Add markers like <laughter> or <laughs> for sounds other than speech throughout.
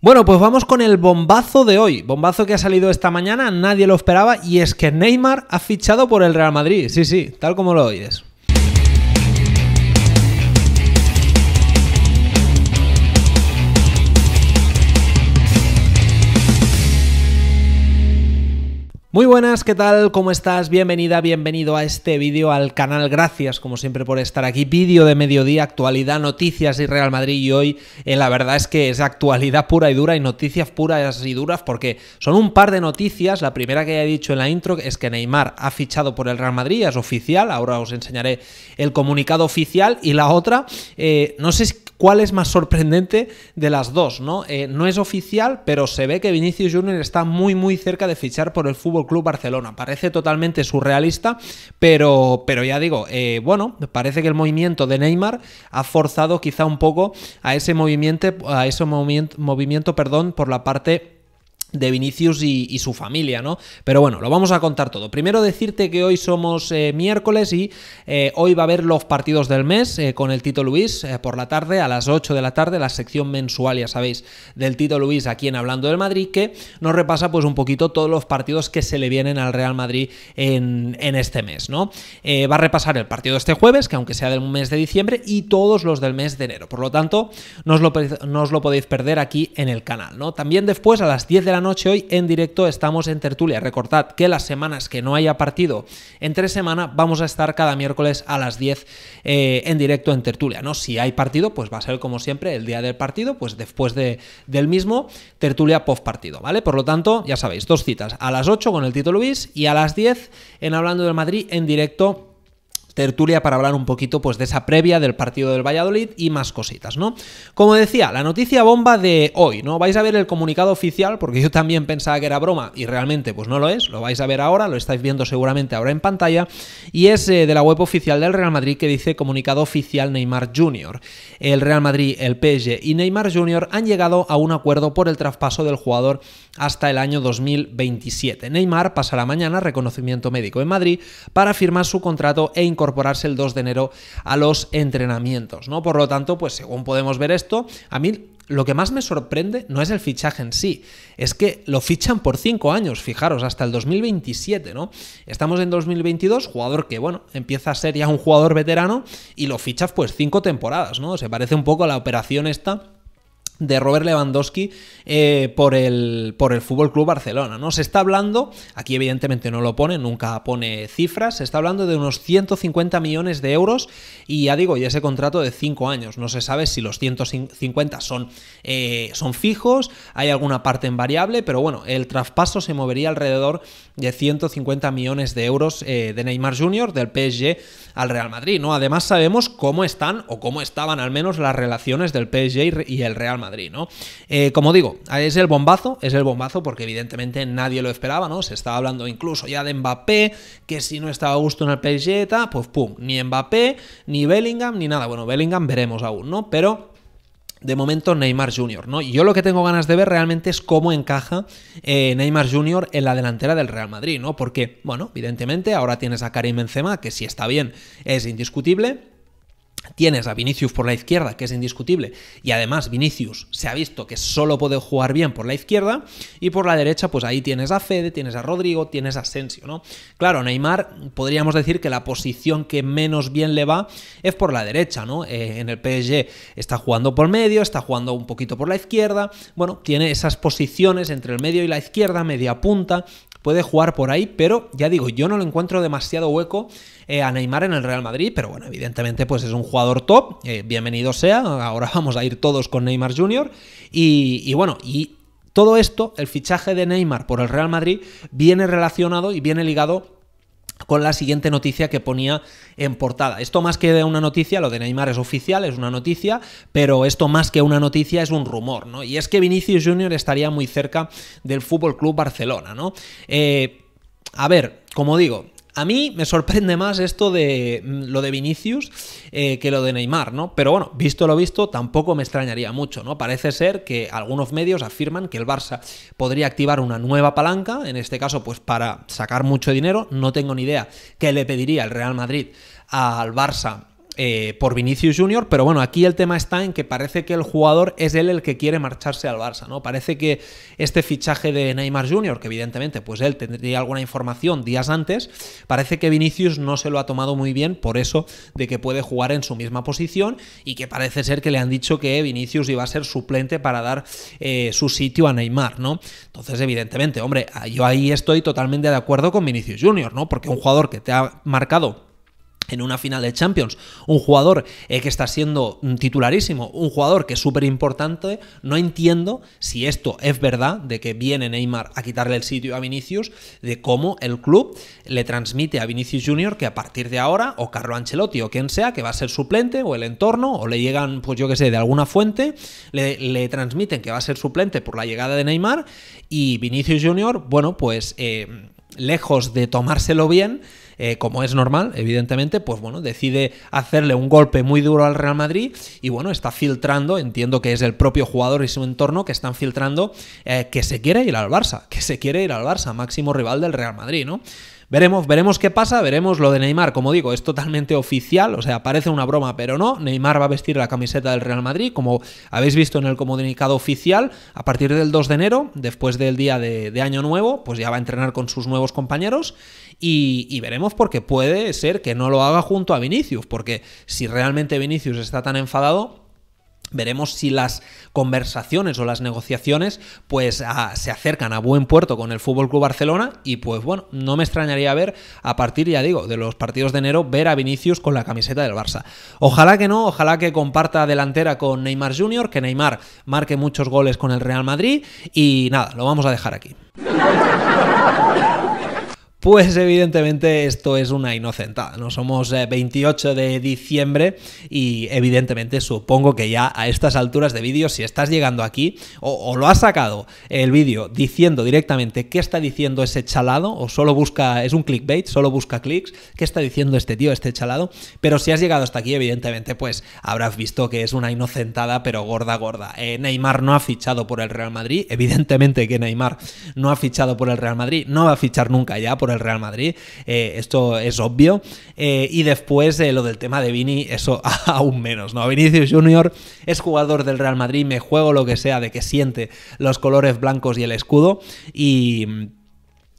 Bueno, pues vamos con el bombazo de hoy. Bombazo que ha salido esta mañana, nadie lo esperaba, y es que Neymar ha fichado por el Real Madrid. Sí, sí, tal como lo oyes. Muy buenas, ¿qué tal? ¿Cómo estás? Bienvenida, bienvenido a este vídeo al canal. Gracias, como siempre, por estar aquí. Vídeo de mediodía, actualidad, noticias y Real Madrid. Y hoy, eh, la verdad es que es actualidad pura y dura y noticias puras y duras porque son un par de noticias. La primera que he dicho en la intro es que Neymar ha fichado por el Real Madrid, es oficial. Ahora os enseñaré el comunicado oficial. Y la otra, eh, no sé si cuál es más sorprendente de las dos, ¿no? Eh, no es oficial, pero se ve que Vinicius Junior está muy, muy cerca de fichar por el Fútbol Club Barcelona. Parece totalmente surrealista, pero, pero ya digo, eh, bueno, parece que el movimiento de Neymar ha forzado quizá un poco a ese movimiento, a ese movimiento perdón, por la parte de Vinicius y, su familia, ¿no? Pero bueno, lo vamos a contar todo. Primero decirte que hoy somos eh, miércoles y eh, hoy va a haber los partidos del mes eh, con el Tito Luis por la tarde, a las 8 de la tarde, la sección mensual, ya sabéis, del Tito Luis aquí en Hablando del Madrid, que nos repasa pues un poquito todos los partidos que se le vienen al Real Madrid en, este mes, ¿no? va a repasar el partido este jueves, que aunque sea del mes de diciembre, y todos los del mes de enero. Por lo tanto, no lo, no os lo podéis perder aquí en el canal, ¿no? También después a las 10 de la noche hoy en directo estamos en tertulia. Recordad que las semanas que no haya partido entre semana vamos a estar cada miércoles a las 10 eh, en directo en tertulia. ¿no? Si hay partido, pues va a ser como siempre el día del partido, pues después de, del mismo, tertulia post partido. ¿vale? Por lo tanto, ya sabéis, dos citas a las 8 con el título Luis y a las 10 en Hablando del Madrid en directo tertulia para hablar un poquito pues, de esa previa del partido del Valladolid y más cositas, ¿no? Como decía, la noticia bomba de hoy, ¿no? Vais a ver el comunicado oficial, porque yo también pensaba que era broma y realmente pues no lo es, lo vais a ver ahora, lo estáis viendo seguramente ahora en pantalla, y es eh, de la web oficial del Real Madrid que dice comunicado oficial Neymar Jr. El Real Madrid, el PSG y Neymar Jr. han llegado a un acuerdo por el traspaso del jugador hasta el año 2027. Neymar pasa la mañana reconocimiento médico en Madrid para firmar su contrato e incorporarse el 2 de enero a los entrenamientos, ¿no? Por lo tanto, pues según podemos ver esto, a mí lo que más me sorprende no es el fichaje en sí, es que lo fichan por 5 años, fijaros, hasta el 2027, ¿no? Estamos en 2022, jugador que, bueno, empieza a ser ya un jugador veterano y lo fichas pues 5 temporadas, ¿no? Se parece un poco a la operación esta de Robert Lewandowski eh, por el por el Fútbol Club Barcelona. No se está hablando, aquí evidentemente no lo pone, nunca pone cifras, se está hablando de unos 150 millones de euros y ya digo, y ese contrato de 5 años. No se sabe si los 150 son eh, son fijos, hay alguna parte en variable, pero bueno, el traspaso se movería alrededor de 150 millones de euros eh, de Neymar Jr. del PSG al Real Madrid. No, además sabemos cómo están o cómo estaban al menos las relaciones del PSG y el Real Madrid. Madrid, ¿no? Eh, como digo, es el bombazo, es el bombazo porque evidentemente nadie lo esperaba, ¿no? Se estaba hablando incluso ya de Mbappé, que si no estaba a gusto en el PSG, pues pum, ni Mbappé, ni Bellingham, ni nada. Bueno, Bellingham veremos aún, ¿no? Pero de momento Neymar Jr., ¿no? Yo lo que tengo ganas de ver realmente es cómo encaja eh, Neymar Jr. en la delantera del Real Madrid, ¿no? Porque, bueno, evidentemente ahora tienes a Karim Benzema, que si está bien es indiscutible, Tienes a Vinicius por la izquierda, que es indiscutible, y además Vinicius se ha visto que solo puede jugar bien por la izquierda, y por la derecha, pues ahí tienes a Fede, tienes a Rodrigo, tienes a Asensio, ¿no? Claro, Neymar, podríamos decir que la posición que menos bien le va es por la derecha, ¿no? Eh, en el PSG está jugando por medio, está jugando un poquito por la izquierda, bueno, tiene esas posiciones entre el medio y la izquierda, media punta, puede jugar por ahí, pero ya digo, yo no lo encuentro demasiado hueco eh, a Neymar en el Real Madrid, pero bueno, evidentemente pues es un jugador top, eh, bienvenido sea, ahora <laughs> vamos a ir todos con Neymar Jr. y, y bueno, y todo esto, el fichaje de Neymar por el Real Madrid, viene relacionado y viene ligado con la siguiente noticia que ponía en portada. Esto más que una noticia, lo de Neymar es oficial, es una noticia, pero esto más que una noticia es un rumor, ¿no? Y es que Vinicius Jr. estaría muy cerca del Fútbol Club Barcelona, ¿no? Eh, a ver, como digo, a mí me sorprende más esto de mm, lo de Vinicius eh, que lo de Neymar, ¿no? Pero bueno, visto lo visto, tampoco me extrañaría mucho, ¿no? Parece ser que algunos medios afirman que el Barça podría activar una nueva palanca, en este caso, pues para sacar mucho dinero. No tengo ni idea qué le pediría el Real Madrid al Barça eh, por Vinicius Jr., pero bueno, aquí el tema está en que parece que el jugador es él el que quiere marcharse al Barça, ¿no? Parece que este fichaje de Neymar Jr., que evidentemente pues él tendría alguna información días antes, parece que Vinicius no se lo ha tomado muy bien por eso de que puede jugar en su misma posición y que parece ser que le han dicho que Vinicius iba a ser suplente para dar eh, su sitio a Neymar, ¿no? Entonces, evidentemente, hombre, yo ahí estoy totalmente de acuerdo con Vinicius Jr., ¿no? Porque un jugador que te ha marcado en una final de Champions, un jugador eh, que está siendo titularísimo, un jugador que es súper importante, no entiendo si esto es verdad, de que viene Neymar a quitarle el sitio a Vinicius, de cómo el club le transmite a Vinicius Jr. que a partir de ahora, o Carlo Ancelotti o quien sea, que va a ser suplente, o el entorno, o le llegan, pues yo que sé, de alguna fuente, le, transmiten que va a ser suplente por la llegada de Neymar, y Vinicius Jr., bueno, pues eh, lejos de tomárselo bien, eh, como es normal, evidentemente, pues bueno, decide hacerle un golpe muy duro al Real Madrid y bueno, está filtrando, entiendo que es el propio jugador y su entorno que están filtrando eh, que se quiere ir al Barça, que se quiere ir al Barça, máximo rival del Real Madrid, ¿no? Veremos, veremos qué pasa, veremos lo de Neymar, como digo, es totalmente oficial, o sea, parece una broma, pero no, Neymar va a vestir la camiseta del Real Madrid, como habéis visto en el comunicado oficial, a partir del 2 de enero, después del día de Año Nuevo, pues ya va a entrenar con sus nuevos compañeros y, veremos porque puede ser que no lo haga junto a Vinicius, porque si realmente Vinicius está tan enfadado... Veremos si las conversaciones o las negociaciones pues ah, se acercan a buen puerto con el Fútbol Club Barcelona y pues bueno, no me extrañaría ver a partir ya digo de los partidos de enero ver a Vinicius con la camiseta del Barça. Ojalá que no, ojalá que comparta delantera con Neymar Jr., que Neymar marque muchos goles con el Real Madrid y nada, lo vamos a dejar aquí. Pues evidentemente esto es una inocentada, ¿no? Somos 28 eh, de diciembre y evidentemente supongo que ya a estas alturas de vídeo, si estás llegando aquí o, lo has sacado el vídeo diciendo directamente qué está diciendo ese chalado o solo busca, es un clickbait, solo busca clics, qué está diciendo este tío, este chalado, pero si has llegado hasta aquí evidentemente pues habrás visto que es una inocentada pero gorda, gorda. Eh, Neymar no ha fichado por el Real Madrid, evidentemente que Neymar no ha fichado por el Real Madrid, no va a fichar nunca ya por el Real Madrid, eh, esto es obvio. Eh, y después eh, lo del tema de Vini, eso <laughs> aún menos, ¿no? Vinicius Junior es jugador del Real Madrid, me juego lo que sea de que siente los colores blancos y el escudo y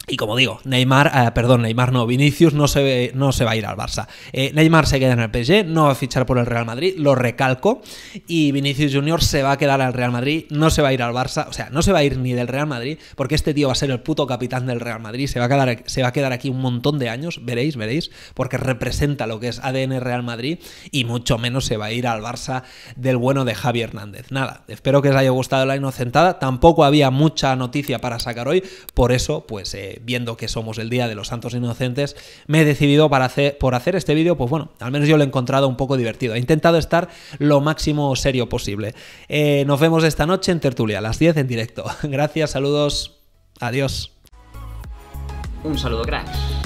y como digo, Neymar, eh, perdón, Neymar no, Vinicius no se, no se va a ir al Barça. Eh, Neymar se queda en el PSG, no va a fichar por el Real Madrid, lo recalco. Y Vinicius Junior se va a quedar al Real Madrid, no se va a ir al Barça, o sea, no se va a ir ni del Real Madrid, porque este tío va a ser el puto capitán del Real Madrid, se va a quedar, se va a quedar aquí un montón de años, veréis, veréis, porque representa lo que es ADN Real Madrid y mucho menos se va a ir al Barça del bueno de Javi Hernández. Nada, espero que os haya gustado la inocentada, tampoco había mucha noticia para sacar hoy, por eso, pues... Eh, viendo que somos el Día de los Santos Inocentes, me he decidido para hacer, por hacer este vídeo, pues bueno, al menos yo lo he encontrado un poco divertido. He intentado estar lo máximo serio posible. Eh, nos vemos esta noche en Tertulia, a las 10 en directo. <laughs> Gracias, saludos, adiós. Un saludo, cracks.